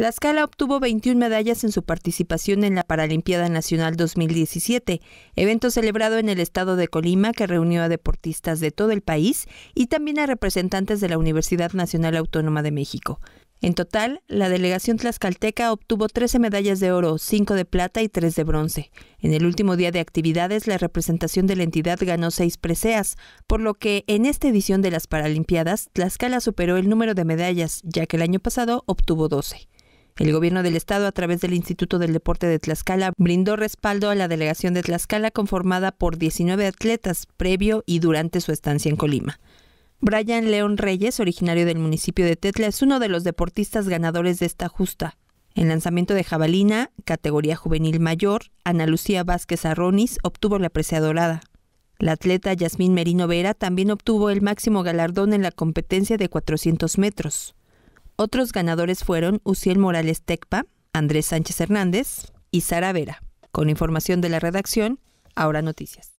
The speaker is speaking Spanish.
Tlaxcala obtuvo 21 medallas en su participación en la Paralimpiada Nacional 2017, evento celebrado en el estado de Colima que reunió a deportistas de todo el país y también a representantes de la Universidad Nacional Autónoma de México. En total, la delegación tlaxcalteca obtuvo 13 medallas de oro, 5 de plata y 3 de bronce. En el último día de actividades, la representación de la entidad ganó 6 preseas, por lo que en esta edición de las Paralimpiadas, Tlaxcala superó el número de medallas, ya que el año pasado obtuvo 12. El gobierno del estado, a través del Instituto del Deporte de Tlaxcala, brindó respaldo a la delegación de Tlaxcala conformada por 19 atletas previo y durante su estancia en Colima. Brian León Reyes, originario del municipio de Tetla, es uno de los deportistas ganadores de esta justa. En lanzamiento de jabalina, categoría juvenil mayor, Ana Lucía Vázquez Arronis obtuvo la presea dorada. La atleta Yasmín Merino Vera también obtuvo el máximo galardón en la competencia de 400 metros. Otros ganadores fueron Uciel Morales Tecpa, Andrés Sánchez Hernández y Sara Vera. Con información de la redacción, ahora noticias.